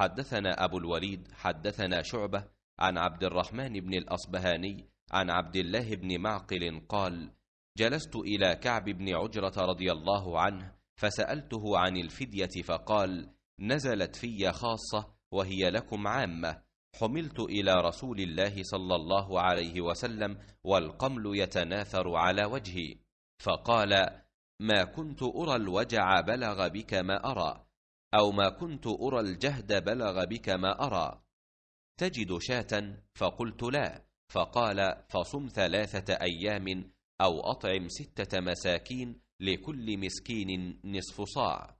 حدثنا أبو الوليد حدثنا شعبة عن عبد الرحمن بن الأصبهاني عن عبد الله بن معقل قال جلست إلى كعب بن عجرة رضي الله عنه فسألته عن الفدية فقال نزلت في خاصة وهي لكم عامة حملت إلى رسول الله صلى الله عليه وسلم والقمل يتناثر على وجهي فقال ما كنت أرى الوجع بلغ بك ما أرى أو ما كنت أرى الجهد بلغ بك ما أرى تجد شاة فقلت لا فقال فصم ثلاثة أيام أو أطعم ستة مساكين لكل مسكين نصف صاع